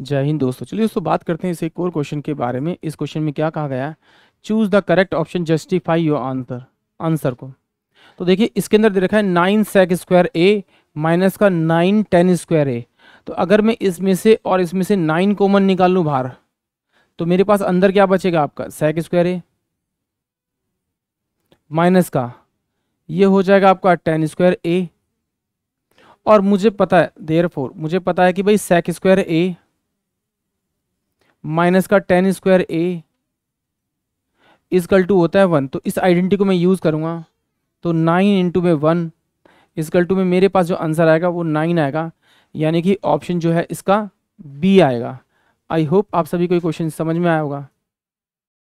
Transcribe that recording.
जय हिंद दोस्तों चलिए दोस्तों बात करते हैं इस एक और क्वेश्चन के बारे में इस क्वेश्चन में क्या कहा गया है choose the correct option justify your answer answer को तो देखिए इसके अंदर दे रखा है nine sec square A minus का नाइन टेन स्क्वायर ए तो अगर मैं इसमें से और इसमें से नाइन कॉमन निकाल लूँ बाहर तो मेरे पास अंदर क्या बचेगा आपका सेक स्क्वायर ए माइनस का ये हो जाएगा आपका टेन स्क्वायर ए और मुझे पता है देयर मुझे पता है कि भाई सेक स्क्वायर ए माइनस का ten square A equal to होता है वन तो इस आइडेंटिटी को मैं यूज़ करूँगा तो नाइन इंटू में वन इजकल टू में मेरे पास जो आंसर आएगा वो नाइन आएगा यानी कि ऑप्शन जो है इसका बी आएगा आई होप आप सभी को क्वेश्चन समझ में आया होगा